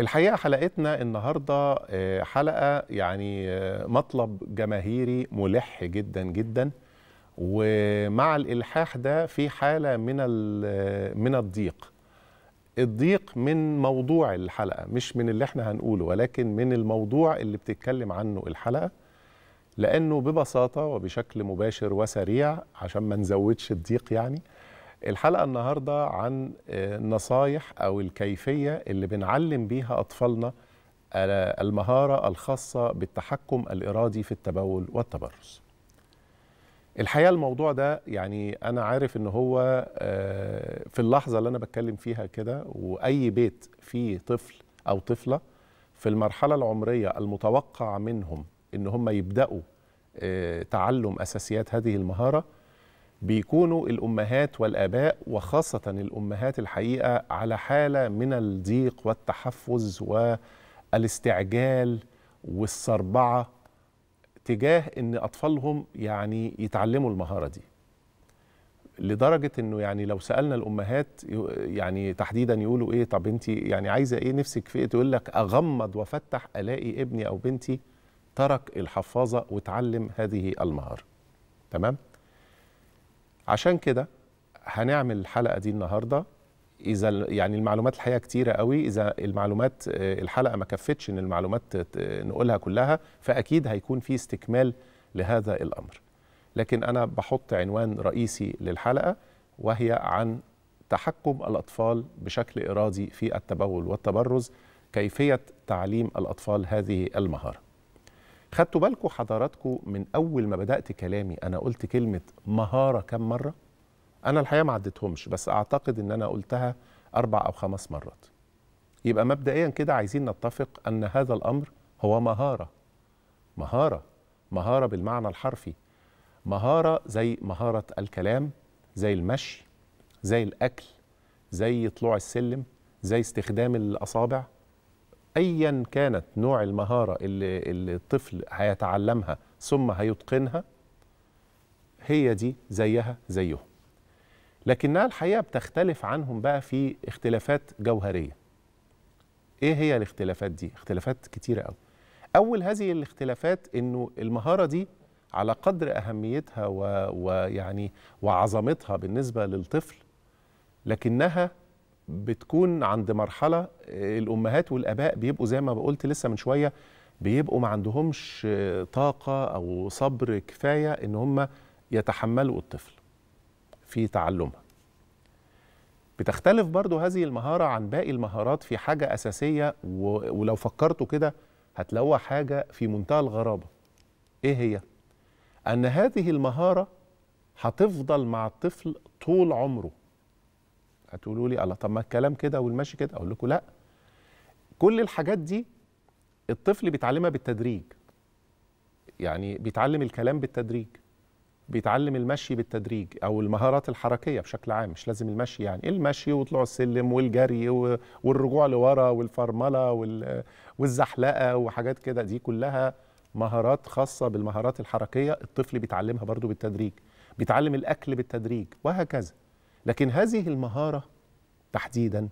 الحقيقه حلقتنا النهارده آه، حلقه يعني آه، مطلب جماهيري ملح جدا جدا ومع الالحاح ده في حاله من آه، من الضيق الضيق من موضوع الحلقه مش من اللي احنا هنقوله ولكن من الموضوع اللي بتتكلم عنه الحلقه لانه ببساطه وبشكل مباشر وسريع عشان ما نزودش الضيق يعني الحلقة النهاردة عن آه، نصايح أو الكيفية اللي بنعلم بيها أطفالنا آه، المهارة الخاصة بالتحكم الإرادي في التبول والتبرز الحقيقة الموضوع ده يعني أنا عارف إن هو آه، في اللحظة اللي أنا بتكلم فيها كده وأي بيت فيه طفل أو طفلة في المرحلة العمرية المتوقع منهم إن هم يبدأوا تعلم أساسيات هذه المهارة بيكونوا الامهات والاباء وخاصه الامهات الحقيقه على حاله من الضيق والتحفز والاستعجال والصربعه تجاه ان اطفالهم يعني يتعلموا المهاره دي لدرجه انه يعني لو سالنا الامهات يعني تحديدا يقولوا ايه طب انت يعني عايزه ايه نفسك في ايه تقول لك اغمض وافتح الاقي ابني او بنتي ترك الحفاظه وتعلم هذه المهاره تمام عشان كده هنعمل الحلقه دي النهارده اذا يعني المعلومات الحقيقه كتيره قوي اذا المعلومات آه، الحلقه ما كفتش ان المعلومات نقولها كلها فاكيد هيكون في استكمال لهذا الامر لكن انا بحط عنوان رئيسي للحلقه وهي عن تحكم الاطفال بشكل ارادي في التبول والتبرز كيفيه تعليم الاطفال هذه المهاره خدتوا بالكم حضراتكم من اول ما بدات كلامي انا قلت كلمه مهاره كم مره انا الحقيقه ما عدتهمش بس اعتقد ان انا قلتها اربع او خمس مرات يبقى مبدئيا كده عايزين نتفق ان هذا الامر هو مهاره مهاره مهاره بالمعنى الحرفي مهاره زي مهاره الكلام زي المشي زي الاكل زي طلوع السلم زي استخدام الاصابع ايا كانت نوع المهاره اللي, اللي الطفل هيتعلمها ثم هيتقنها هي دي زيها زيهم لكنها الحقيقه بتختلف عنهم بقى في اختلافات جوهريه ايه هي الاختلافات دي اختلافات كتيره قوي اول هذه الاختلافات انه المهاره دي على قدر اهميتها ويعني وعظمتها بالنسبه للطفل لكنها بتكون عند مرحله آه، الامهات والاباء بيبقوا زي ما بقولت لسه من شويه بيبقوا ما عندهمش آه، طاقه او صبر كفايه ان هم يتحملوا الطفل في تعلمها بتختلف برضو هذه المهارة عن باقي المهارات في حاجة أساسية ولو فكرتوا كده هتلاقوها حاجة في منتهى الغرابة إيه هي؟ أن هذه المهارة هتفضل مع الطفل طول عمره هتقولوا لي الله طب ما الكلام كده والمشي كده اقول لكم لا كل الحاجات دي الطفل بيتعلمها بالتدريج يعني بيتعلم الكلام بالتدريج بيتعلم المشي بالتدريج او المهارات الحركيه بشكل عام مش لازم المشي يعني المشي وطلوع السلم والجري والرجوع لورا والفرمله والزحلقه وحاجات كده دي كلها مهارات خاصه بالمهارات الحركيه الطفل بيتعلمها برضو بالتدريج بيتعلم الاكل بالتدريج وهكذا لكن هذه المهارة تحديدا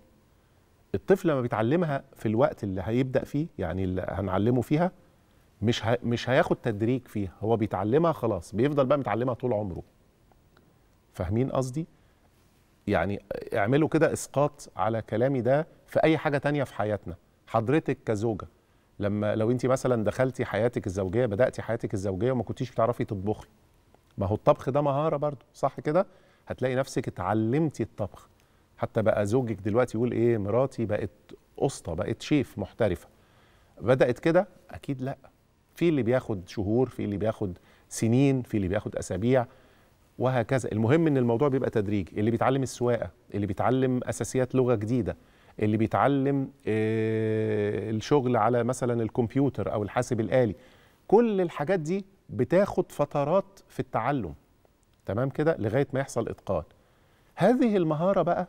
الطفل لما بيتعلمها في الوقت اللي هيبدأ فيه يعني اللي هنعلمه فيها مش ه... مش هياخد تدريج فيها هو بيتعلمها خلاص بيفضل بقى متعلمها طول عمره فاهمين قصدي يعني اعملوا كده اسقاط على كلامي ده في اي حاجه تانية في حياتنا حضرتك كزوجه لما لو انت مثلا دخلتي حياتك الزوجيه بداتي حياتك الزوجيه وما كنتيش بتعرفي تطبخي ما هو الطبخ ده مهاره برضو صح كده هتلاقي نفسك اتعلمتي الطبخ حتى بقى زوجك دلوقتي يقول ايه مراتي بقت قسطه بقت شيف محترفه بدات كده اكيد لا في اللي بياخد شهور في اللي بياخد سنين في اللي بياخد اسابيع وهكذا المهم ان الموضوع بيبقى تدريجي اللي بيتعلم السواقه اللي بيتعلم اساسيات لغه جديده اللي بيتعلم آه، الشغل على مثلا الكمبيوتر او الحاسب الالي كل الحاجات دي بتاخد فترات في التعلم تمام كده لغايه ما يحصل اتقان هذه المهاره بقى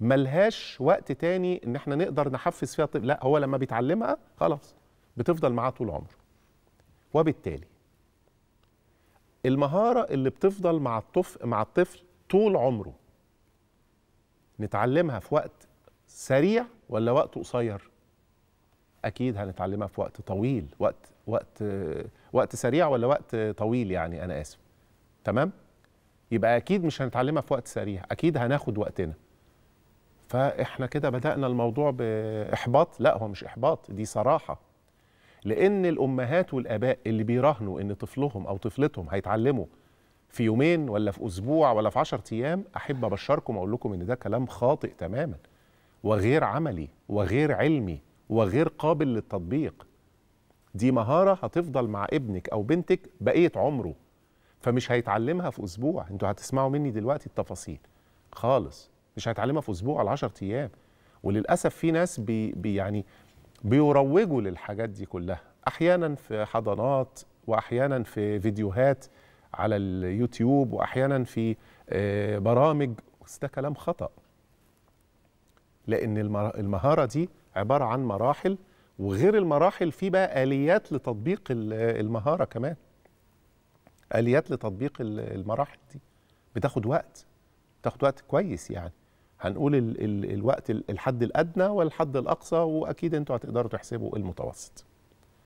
ملهاش وقت تاني ان احنا نقدر نحفز فيها الطفل لا هو لما بيتعلمها خلاص بتفضل معاه طول عمره وبالتالي المهاره اللي بتفضل مع الطفل مع الطفل طول عمره نتعلمها في وقت سريع ولا وقت قصير اكيد هنتعلمها في وقت طويل وقت وقت وقت سريع ولا وقت طويل يعني انا اسف تمام يبقى اكيد مش هنتعلمها في وقت سريع اكيد هناخد وقتنا فاحنا كده بدانا الموضوع باحباط لا هو مش احباط دي صراحه لان الامهات والاباء اللي بيراهنوا ان طفلهم او طفلتهم هيتعلموا في يومين ولا في اسبوع ولا في 10 ايام احب ابشركم واقول لكم ان ده كلام خاطئ تماما وغير عملي وغير علمي وغير قابل للتطبيق دي مهاره هتفضل مع ابنك او بنتك بقيه عمره فمش هيتعلمها في اسبوع انتوا هتسمعوا مني دلوقتي التفاصيل خالص مش هيتعلمها في اسبوع ولا 10 ايام وللاسف في ناس بي, بي يعني بيروجوا للحاجات دي كلها احيانا في حضانات واحيانا في فيديوهات على اليوتيوب واحيانا في آه، برامج بس ده كلام خطا لان المهاره دي عباره عن مراحل وغير المراحل في بقى اليات لتطبيق المهاره كمان اليات لتطبيق المراحل دي بتاخد وقت بتاخد وقت كويس يعني هنقول الوقت الحد الادنى والحد الاقصى واكيد انتوا هتقدروا تحسبوا المتوسط